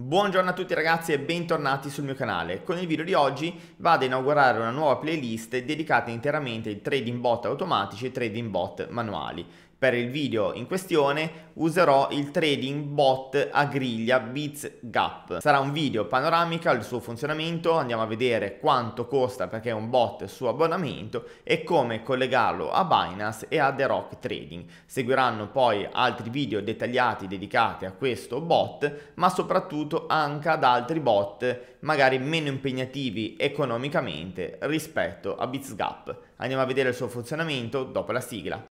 Buongiorno a tutti ragazzi e bentornati sul mio canale. Con il video di oggi vado a inaugurare una nuova playlist dedicata interamente ai trading bot automatici e trading bot manuali. Per il video in questione userò il trading bot a griglia Beats Gap. Sarà un video panoramica, il suo funzionamento, andiamo a vedere quanto costa perché è un bot su abbonamento e come collegarlo a Binance e a The Rock Trading. Seguiranno poi altri video dettagliati dedicati a questo bot, ma soprattutto anche ad altri bot magari meno impegnativi economicamente rispetto a Beats Gap. Andiamo a vedere il suo funzionamento dopo la sigla.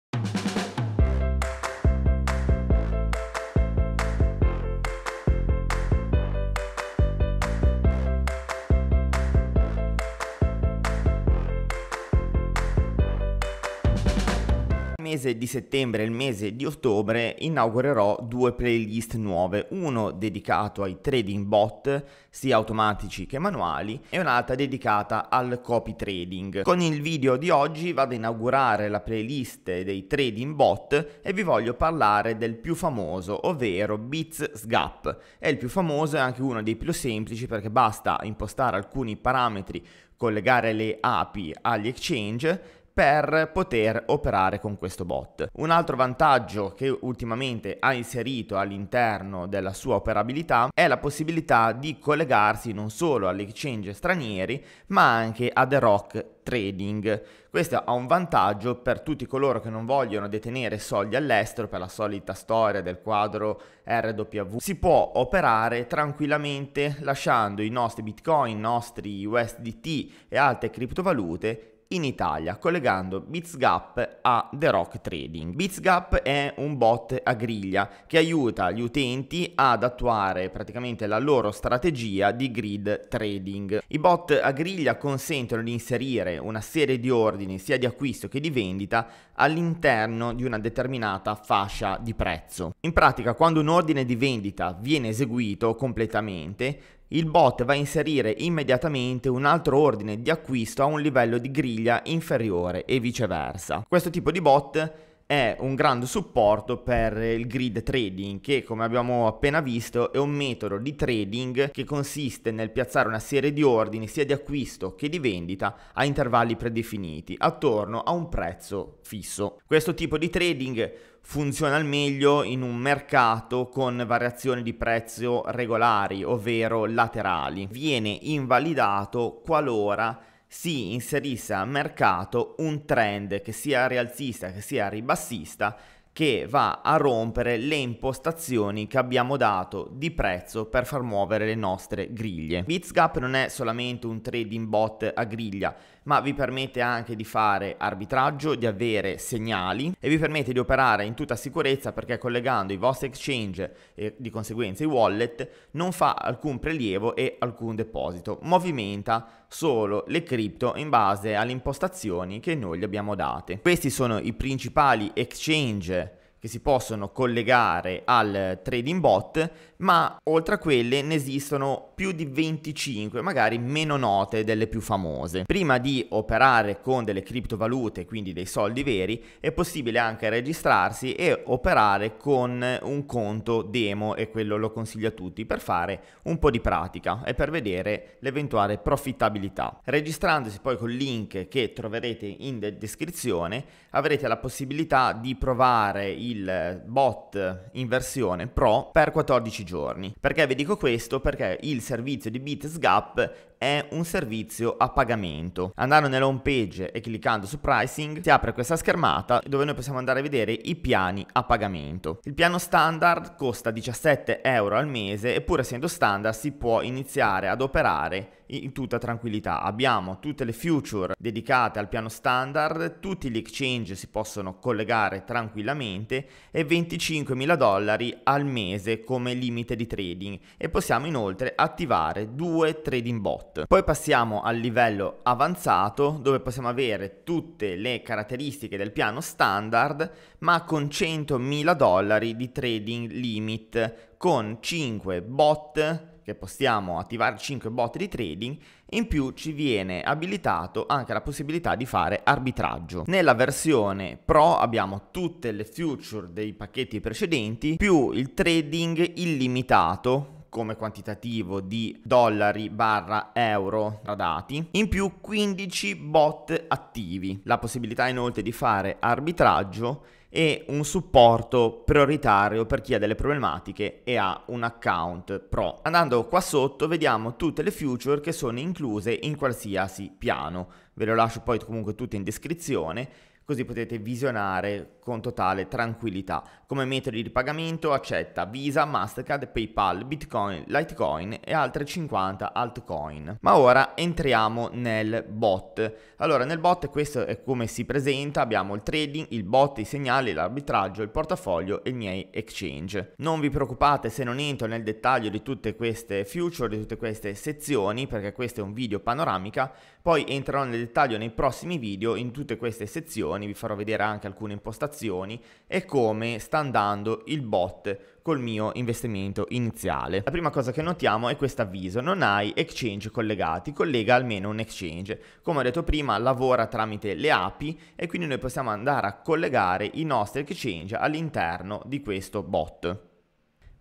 mese di settembre e il mese di ottobre inaugurerò due playlist nuove, uno dedicato ai trading bot, sia automatici che manuali, e un'altra dedicata al copy trading. Con il video di oggi vado a inaugurare la playlist dei trading bot e vi voglio parlare del più famoso, ovvero Bits Sgap. È il più famoso e anche uno dei più semplici perché basta impostare alcuni parametri collegare le API agli exchange per poter operare con questo bot. Un altro vantaggio che ultimamente ha inserito all'interno della sua operabilità è la possibilità di collegarsi non solo agli exchange stranieri ma anche a The Rock Trading. Questo ha un vantaggio per tutti coloro che non vogliono detenere soldi all'estero per la solita storia del quadro RW. Si può operare tranquillamente lasciando i nostri bitcoin, i nostri USDT e altre criptovalute in Italia collegando BitsGap a The Rock Trading. BitsGap è un bot a griglia che aiuta gli utenti ad attuare praticamente la loro strategia di grid trading. I bot a griglia consentono di inserire una serie di ordini sia di acquisto che di vendita all'interno di una determinata fascia di prezzo. In pratica quando un ordine di vendita viene eseguito completamente il bot va a inserire immediatamente un altro ordine di acquisto a un livello di griglia inferiore e viceversa. Questo tipo di bot è un grande supporto per il grid trading che come abbiamo appena visto è un metodo di trading che consiste nel piazzare una serie di ordini sia di acquisto che di vendita a intervalli predefiniti attorno a un prezzo fisso. Questo tipo di trading funziona al meglio in un mercato con variazioni di prezzo regolari ovvero laterali. Viene invalidato qualora si inserisse al mercato un trend che sia rialzista che sia ribassista che va a rompere le impostazioni che abbiamo dato di prezzo per far muovere le nostre griglie. Bitsgap non è solamente un trading bot a griglia, ma vi permette anche di fare arbitraggio, di avere segnali e vi permette di operare in tutta sicurezza perché collegando i vostri exchange e di conseguenza i wallet non fa alcun prelievo e alcun deposito, movimenta solo le cripto in base alle impostazioni che noi gli abbiamo date. Questi sono i principali exchange che si possono collegare al trading bot, ma oltre a quelle ne esistono più di 25, magari meno note delle più famose. Prima di operare con delle criptovalute, quindi dei soldi veri, è possibile anche registrarsi e operare con un conto demo e quello lo consiglio a tutti per fare un po' di pratica e per vedere l'eventuale profittabilità. Registrandosi poi col link che troverete in descrizione avrete la possibilità di provare il bot in versione pro per 14 giorni. Perché vi dico questo? Perché il servizio di Bitsgap è un servizio a pagamento. Andando nella home page e cliccando su pricing si apre questa schermata dove noi possiamo andare a vedere i piani a pagamento. Il piano standard costa 17 euro al mese eppure essendo standard si può iniziare ad operare in tutta tranquillità. Abbiamo tutte le future dedicate al piano standard, tutti gli exchange si possono collegare tranquillamente e 25.000 dollari al mese come limite di trading e possiamo inoltre attivare due trading bot. Poi passiamo al livello avanzato dove possiamo avere tutte le caratteristiche del piano standard ma con 100.000 dollari di trading limit con 5 bot che possiamo attivare 5 bot di trading in più ci viene abilitato anche la possibilità di fare arbitraggio. Nella versione Pro abbiamo tutte le future dei pacchetti precedenti più il trading illimitato come quantitativo di dollari barra euro tradati, in più 15 bot attivi, la possibilità inoltre di fare arbitraggio e un supporto prioritario per chi ha delle problematiche e ha un account pro. Andando qua sotto vediamo tutte le future che sono incluse in qualsiasi piano, ve lo lascio poi comunque tutte in descrizione così potete visionare con totale tranquillità. Come metodi di pagamento accetta Visa, Mastercard, PayPal, Bitcoin, Litecoin e altre 50 altcoin. Ma ora entriamo nel bot. Allora nel bot questo è come si presenta, abbiamo il trading, il bot, i segnali, l'arbitraggio, il portafoglio e i miei exchange. Non vi preoccupate se non entro nel dettaglio di tutte queste future, di tutte queste sezioni, perché questo è un video panoramica, poi entrerò nel dettaglio nei prossimi video in tutte queste sezioni impostazioni, vi farò vedere anche alcune impostazioni e come sta andando il bot col mio investimento iniziale. La prima cosa che notiamo è questo avviso, non hai exchange collegati, collega almeno un exchange. Come ho detto prima lavora tramite le API e quindi noi possiamo andare a collegare i nostri exchange all'interno di questo bot.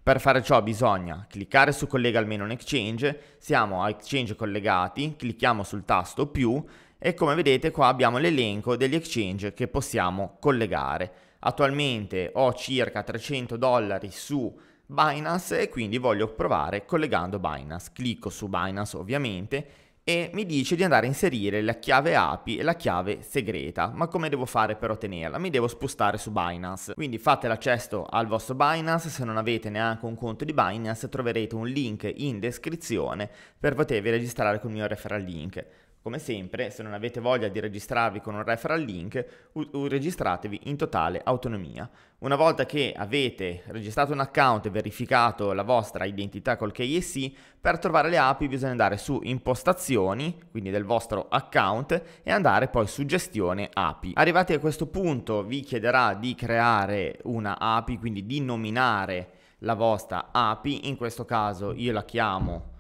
Per fare ciò bisogna cliccare su collega almeno un exchange, siamo a exchange collegati, clicchiamo sul tasto più e come vedete qua abbiamo l'elenco degli exchange che possiamo collegare. Attualmente ho circa 300 dollari su Binance e quindi voglio provare collegando Binance. Clicco su Binance ovviamente e mi dice di andare a inserire la chiave API e la chiave segreta. Ma come devo fare per ottenerla? Mi devo spostare su Binance. Quindi fate l'accesso al vostro Binance, se non avete neanche un conto di Binance troverete un link in descrizione per potervi registrare con il mio referral link. Come sempre, se non avete voglia di registrarvi con un referral link, u- registratevi in totale autonomia. Una volta che avete registrato un account e verificato la vostra identità col KSI, per trovare le api bisogna andare su impostazioni, quindi del vostro account, e andare poi su gestione api. Arrivati a questo punto vi chiederà di creare una api, quindi di nominare la vostra api, in questo caso io la chiamo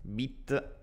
bit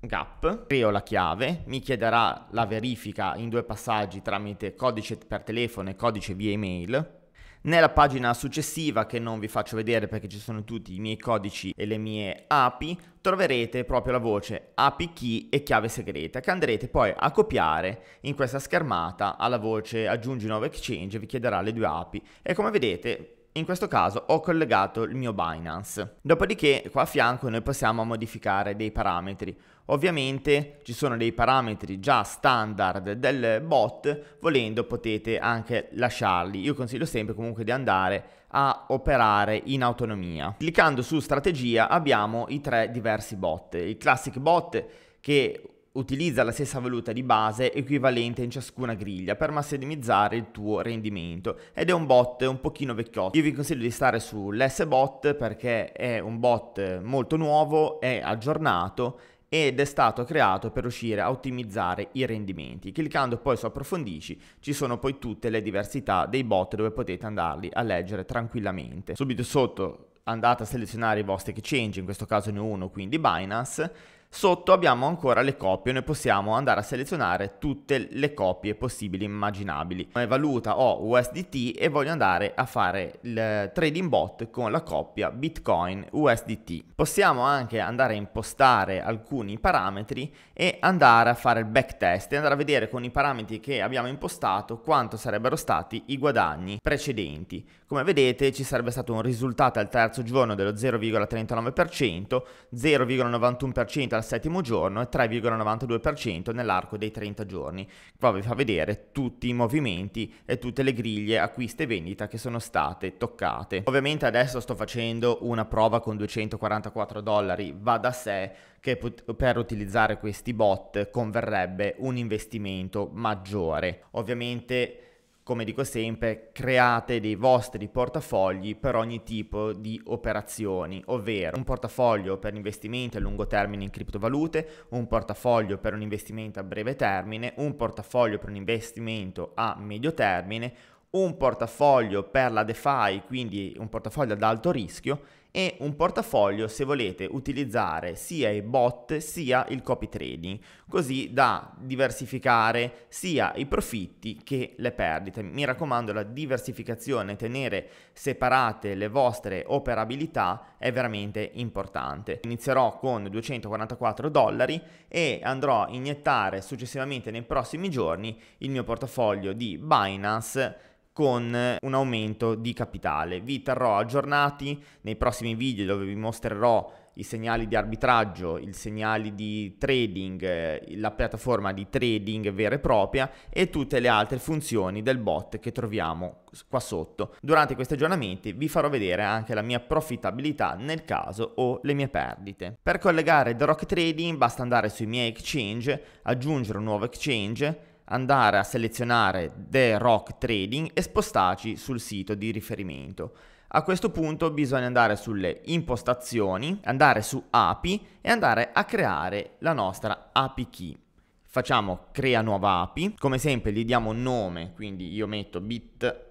gap, creo la chiave, mi chiederà la verifica in due passaggi tramite codice per telefono e codice via email. Nella pagina successiva, che non vi faccio vedere perché ci sono tutti i miei codici e le mie API, troverete proprio la voce API key e chiave segreta che andrete poi a copiare in questa schermata alla voce aggiungi nuovo exchange, vi chiederà le due API e come vedete in questo caso ho collegato il mio Binance. Dopodiché qua a fianco noi possiamo modificare dei parametri. Ovviamente ci sono dei parametri già standard del bot, volendo potete anche lasciarli. Io consiglio sempre comunque di andare a operare in autonomia. Cliccando su strategia abbiamo i tre diversi bot. Il classic bot che utilizza la stessa valuta di base equivalente in ciascuna griglia per massimizzare il tuo rendimento ed è un bot un pochino vecchiotto. Io vi consiglio di stare sull'S-Bot perché è un bot molto nuovo, è aggiornato ed è stato creato per riuscire a ottimizzare i rendimenti. Cliccando poi su approfondisci ci sono poi tutte le diversità dei bot dove potete andarli a leggere tranquillamente. Subito sotto andate a selezionare i vostri exchange, in questo caso ne ho uno, quindi Binance, Sotto abbiamo ancora le coppie, noi possiamo andare a selezionare tutte le coppie possibili e immaginabili. Come valuta ho USDT e voglio andare a fare il trading bot con la coppia Bitcoin USDT. Possiamo anche andare a impostare alcuni parametri e andare a fare il backtest e andare a vedere con i parametri che abbiamo impostato quanto sarebbero stati i guadagni precedenti. Come vedete ci sarebbe stato un risultato al terzo giorno dello 0,39%, 0,91% al settimo giorno e 3,92% nell'arco dei 30 giorni. Qua vi fa vedere tutti i movimenti e tutte le griglie acquista e vendita che sono state toccate. Ovviamente adesso sto facendo una prova con 244 dollari, va da sé che per utilizzare questi bot converrebbe un investimento maggiore. Ovviamente come dico sempre, create dei vostri portafogli per ogni tipo di operazioni, ovvero un portafoglio per investimenti a lungo termine in criptovalute, un portafoglio per un investimento a breve termine, un portafoglio per un investimento a medio termine, un portafoglio per la DeFi, quindi un portafoglio ad alto rischio e un portafoglio se volete utilizzare sia i bot sia il copy trading, così da diversificare sia i profitti che le perdite. Mi raccomando la diversificazione, tenere separate le vostre operabilità è veramente importante. Inizierò con 244 dollari e andrò a iniettare successivamente nei prossimi giorni il mio portafoglio di Binance con un aumento di capitale. Vi terrò aggiornati nei prossimi video dove vi mostrerò i segnali di arbitraggio, i segnali di trading, eh, la piattaforma di trading vera e propria e tutte le altre funzioni del bot che troviamo qua sotto. Durante questi aggiornamenti vi farò vedere anche la mia profittabilità nel caso o le mie perdite. Per collegare The Rock Trading basta andare sui miei exchange, aggiungere un nuovo exchange andare a selezionare The Rock Trading e spostarci sul sito di riferimento. A questo punto bisogna andare sulle impostazioni, andare su API e andare a creare la nostra API key. Facciamo crea nuova API, come sempre gli diamo un nome, quindi io metto bit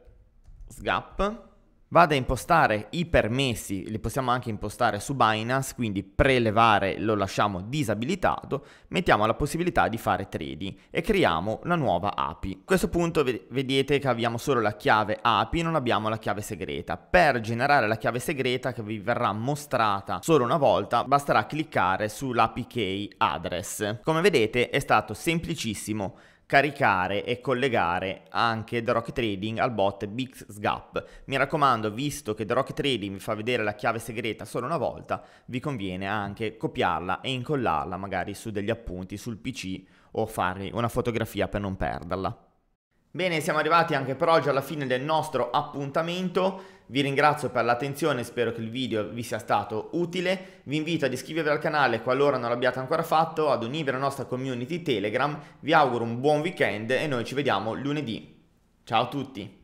sgap Vado a impostare i permessi, li possiamo anche impostare su Binance, quindi prelevare lo lasciamo disabilitato, mettiamo la possibilità di fare trading e creiamo la nuova API. A questo punto vedete che abbiamo solo la chiave API, non abbiamo la chiave segreta. Per generare la chiave segreta che vi verrà mostrata solo una volta, basterà cliccare sull'APK address. Come vedete è stato semplicissimo caricare e collegare anche The Rock Trading al bot Big Gap. Mi raccomando, visto che The Rock Trading vi fa vedere la chiave segreta solo una volta, vi conviene anche copiarla e incollarla magari su degli appunti sul PC o fargli una fotografia per non perderla. Bene, siamo arrivati anche per oggi alla fine del nostro appuntamento. Vi ringrazio per l'attenzione, spero che il video vi sia stato utile. Vi invito ad iscrivervi al canale qualora non l'abbiate ancora fatto, ad unirvi alla nostra community Telegram. Vi auguro un buon weekend e noi ci vediamo lunedì. Ciao a tutti!